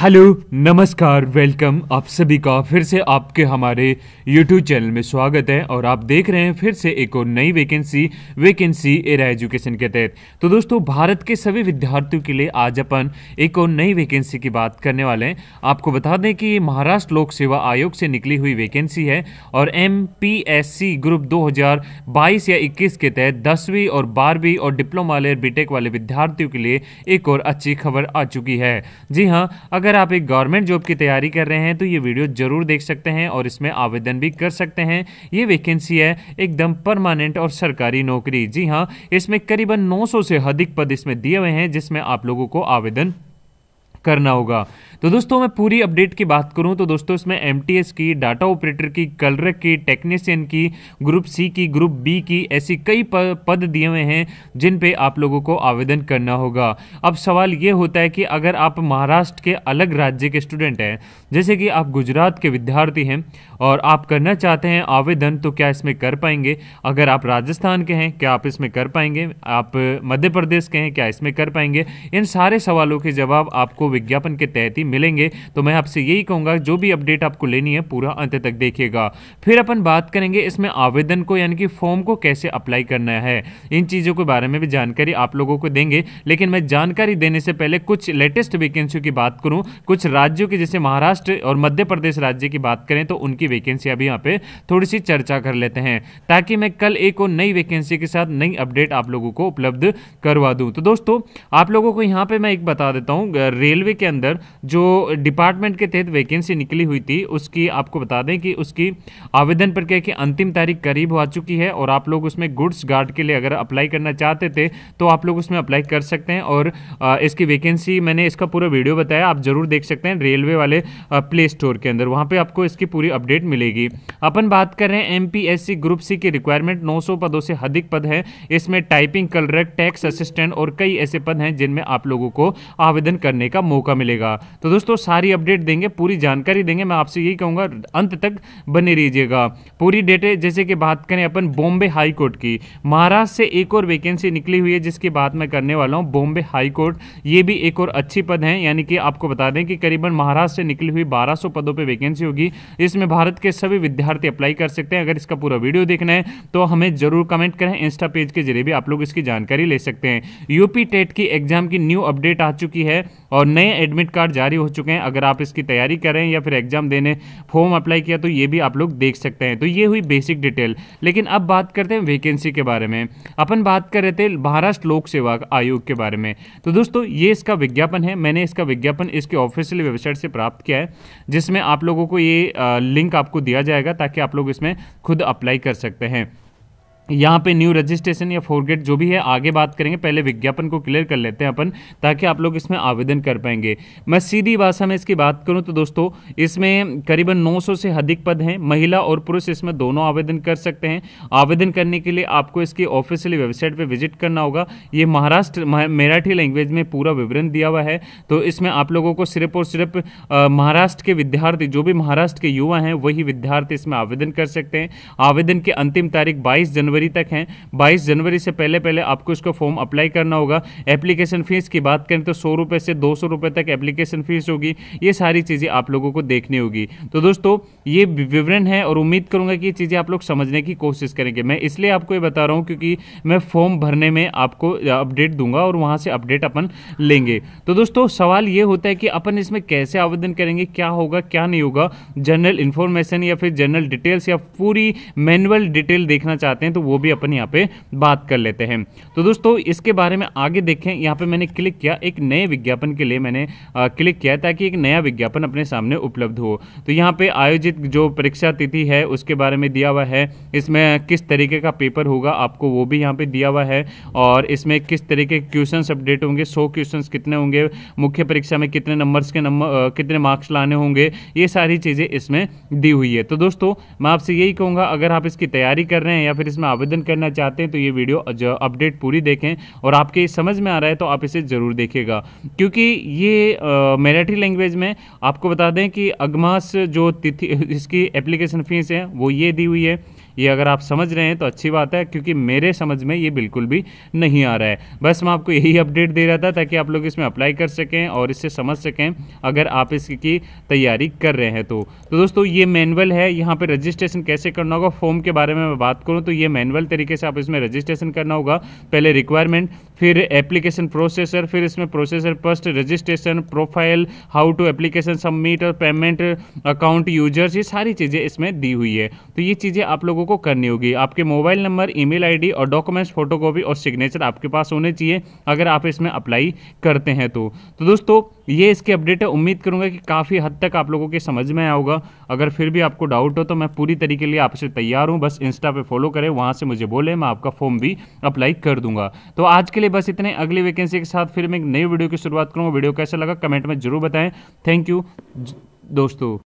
hello नमस्कार welcome आप सभी का फिर से आपके हमारे यूट्यूब चैनल में स्वागत है और आप देख रहे हैं फिर से एक और नई वैकेंसी वैकेंसी एरा एजुकेशन के तहत तो दोस्तों भारत के सभी विद्यार्थियों के लिए आज अपन एक और नई वैकेंसी की बात करने वाले हैं आपको बता दें कि महाराष्ट्र लोक सेवा आयोग से निकली हुई वैकेंसी है और एम ग्रुप दो या इक्कीस के तहत दसवीं और बारहवीं और डिप्लोमा लेर बीटेक वाले विद्यार्थियों के लिए एक और अच्छी खबर आ चुकी है जी हाँ अगर अगर आप एक गवर्नमेंट जॉब की तैयारी कर रहे हैं तो ये वीडियो ज़रूर देख सकते हैं और इसमें आवेदन भी कर सकते हैं ये वैकेंसी है एकदम परमानेंट और सरकारी नौकरी जी हाँ इसमें करीबन 900 से अधिक पद इसमें दिए हुए हैं जिसमें आप लोगों को आवेदन करना होगा तो दोस्तों मैं पूरी अपडेट की बात करूं तो दोस्तों इसमें एम की डाटा ऑपरेटर की कलर की टेक्नीशियन की ग्रुप सी की ग्रुप बी की ऐसी कई पद दिए हुए हैं जिन पे आप लोगों को आवेदन करना होगा अब सवाल ये होता है कि अगर आप महाराष्ट्र के अलग राज्य के स्टूडेंट हैं जैसे कि आप गुजरात के विद्यार्थी हैं और आप करना चाहते हैं आवेदन तो क्या इसमें कर पाएंगे अगर आप राजस्थान के हैं क्या आप इसमें कर पाएंगे आप मध्य प्रदेश के हैं क्या इसमें कर पाएंगे इन सारे सवालों के जवाब आपको विज्ञापन के तहत ही मिलेंगे तो मैं आपसे यही कहूंगा जो भी अपडेट आपको लेनी है पूरा अंत तक देखिएगा फिर अपन बात करेंगे इसमें आवेदन को यानी कि फॉर्म को कैसे अप्लाई करना है इन चीज़ों के बारे में भी जानकारी आप लोगों को देंगे लेकिन मैं जानकारी देने से पहले कुछ लेटेस्ट वैकेंसियों की बात करूं कुछ राज्यों की जैसे महाराष्ट्र और मध्य प्रदेश राज्य की बात करें तो उनकी वैकेंसी अभी यहाँ पे थोड़ी सी चर्चा कर लेते हैं ताकि मैं कल एक और नई वैकेंसी के साथ नई अपडेट आप लोगों को उपलब्ध करवा दूं तो दोस्तों आप लोगों को यहां पे मैं एक बता देता हूं रेल रेलवे के अंदर जो डिपार्टमेंट के तहत वैकेंसी निकली हुई थी उसकी आपको बता दें कि उसकी आवेदन प्रक्रिया की अंतिम तारीख करीब हो चुकी है और आप लोग उसमें गुड्स गार्ड के लिए अगर अप्लाई करना चाहते थे तो आप लोग उसमें अप्लाई कर सकते हैं और इसकी वैकेंसी मैंने इसका पूरा वीडियो बताया आप जरूर देख सकते हैं रेलवे वाले प्ले स्टोर के अंदर वहाँ पर आपको इसकी पूरी अपडेट मिलेगी अपन बात कर रहे हैं एम ग्रुप सी की रिक्वायरमेंट नौ पदों से अधिक पद है इसमें टाइपिंग कलरक टैक्स असिस्टेंट और कई ऐसे पद हैं जिनमें आप लोगों को आवेदन करने का मौका मिलेगा तो दोस्तों सारी अपडेट देंगे पूरी जानकारी देंगे मैं आपसे यही कहूँगा अंत तक बने रहिएगा पूरी डेटे जैसे कि बात करें अपन बॉम्बे हाई कोर्ट की महाराष्ट्र से एक और वैकेंसी निकली हुई है जिसकी बात मैं करने वाला हूँ बॉम्बे हाई कोर्ट ये भी एक और अच्छी पद है यानी कि आपको बता दें कि करीबन महाराष्ट्र से निकली हुई 1200 पदों पर वैकेंसी होगी इसमें भारत के सभी विद्यार्थी अप्लाई कर सकते हैं अगर इसका पूरा वीडियो देखना है तो हमें जरूर कमेंट करें इंस्टा पेज के जरिए भी आप लोग इसकी जानकारी ले सकते हैं यूपी टेट की एग्जाम की न्यू अपडेट आ चुकी है और नए एडमिट कार्ड जारी हो चुके हैं अगर आप इसकी तैयारी करें या फिर एग्जाम देने फॉर्म अप्लाई किया तो ये भी आप लोग देख सकते हैं तो ये हुई बेसिक डिटेल लेकिन अब बात करते हैं वैकेंसी के बारे में अपन बात कर रहे थे महाराष्ट्र लोक सेवा आयोग के बारे में तो दोस्तों ये इसका विज्ञापन है मैंने इसका विज्ञापन इसके ऑफिशियल वेबसाइट से प्राप्त किया है जिसमें आप लोगों को ये लिंक आपको दिया जाएगा ताकि आप लोग इसमें खुद अप्लाई कर सकते हैं यहाँ पे न्यू रजिस्ट्रेशन या फोरगेट जो भी है आगे बात करेंगे पहले विज्ञापन को क्लियर कर लेते हैं अपन ताकि आप लोग इसमें आवेदन कर पाएंगे मैं सीधी भाषा में इसकी बात करूँ तो दोस्तों इसमें करीबन 900 से अधिक पद हैं महिला और पुरुष इसमें दोनों आवेदन कर सकते हैं आवेदन करने के लिए आपको इसकी ऑफिशियली वेबसाइट पर विजिट करना होगा ये महाराष्ट्र मराठी लैंग्वेज में पूरा विवरण दिया हुआ है तो इसमें आप लोगों को सिर्फ और सिर्फ महाराष्ट्र के विद्यार्थी जो भी महाराष्ट्र के युवा हैं वही विद्यार्थी इसमें आवेदन कर सकते हैं आवेदन की अंतिम तारीख बाईस जनवरी जनवरी तक हैं बाईस जनवरी से पहले पहले आपको इसको फॉर्म अप्लाई करना होगा एप्लीकेशन फ़ीस की बात करें तो सौ रुपये से दो सौ रुपये तक एप्लीकेशन फ़ीस होगी ये सारी चीज़ें आप लोगों को देखनी होगी तो दोस्तों ये विवरण है और उम्मीद करूँगा कि ये चीज़ें आप लोग समझने की कोशिश करेंगे मैं इसलिए आपको ये बता रहा हूँ क्योंकि मैं फॉर्म भरने में आपको अपडेट दूंगा और वहाँ से अपडेट अपन लेंगे तो दोस्तों सवाल ये होता है कि अपन इसमें कैसे आवेदन करेंगे क्या होगा क्या नहीं होगा जनरल इन्फॉर्मेशन या फिर जनरल डिटेल्स या पूरी मैनुअल डिटेल देखना चाहते हैं तो वो भी अपन यहाँ पे बात कर लेते हैं तो दोस्तों इसके बारे में आगे देखें यहाँ पे मैंने क्लिक किया एक नए विज्ञापन के लिए मैंने आ, क्लिक किया ताकि एक नया विज्ञापन अपने सामने उपलब्ध हो तो यहाँ पे आयोजित जो परीक्षा तिथि है उसके बारे में दिया हुआ है इसमें किस तरीके का पेपर होगा आपको वो भी यहाँ पे दिया हुआ है और इसमें किस तरीके के क्वेश्चन अपडेट होंगे सौ क्वेश्चन कितने होंगे मुख्य परीक्षा में कितने नंबर के नंबर कितने मार्क्स लाने होंगे ये सारी चीज़ें इसमें दी हुई है तो दोस्तों मैं आपसे यही कहूँगा अगर आप इसकी तैयारी कर रहे हैं या फिर इसमें आवेदन करना चाहते हैं तो ये वीडियो अपडेट पूरी देखें और आपके समझ में आ रहा है तो आप इसे ज़रूर देखेगा क्योंकि ये मराठी लैंग्वेज में आपको बता दें कि अगमास जो तिथि इसकी एप्लीकेशन फ़ीस है वो ये दी हुई है ये अगर आप समझ रहे हैं तो अच्छी बात है क्योंकि मेरे समझ में ये बिल्कुल भी नहीं आ रहा है बस मैं आपको यही अपडेट दे रहा था ताकि आप लोग इसमें अप्लाई कर सकें और इससे समझ सकें अगर आप इसकी तैयारी कर रहे हैं तो तो दोस्तों ये मैनुअल है यहाँ पर रजिस्ट्रेशन कैसे करना होगा फॉर्म के बारे में मैं बात करूँ तो ये मैनुअल तरीके से आप इसमें रजिस्ट्रेशन करना होगा पहले रिक्वायरमेंट फिर एप्लीकेशन प्रोसेसर फिर इसमें processor first registration profile how to application submit और पेमेंट अकाउंट यूजर्स ये सारी चीज़ें इसमें दी हुई है तो ये चीज़ें आप लोगों को को करनी होगी आपके मोबाइल नंबर ईमेल आईडी और डॉक्यूमेंट्स फोटोकॉपी और सिग्नेचर आपके पास होने चाहिए अगर आप इसमें अप्लाई करते हैं तो तो दोस्तों ये इसके अपडेट है उम्मीद करूंगा कि काफ़ी हद तक आप लोगों के समझ में आया होगा अगर फिर भी आपको डाउट हो तो मैं पूरी तरीके लिए आपसे तैयार हूँ बस इंस्टा पे फॉलो करें वहाँ से मुझे बोले मैं आपका फॉर्म भी अप्लाई कर दूंगा तो आज के लिए बस इतने अगली वैकेंसी के साथ फिर मैं एक नई वीडियो की शुरुआत करूँगा वीडियो कैसा लगा कमेंट में जरूर बताएं थैंक यू दोस्तों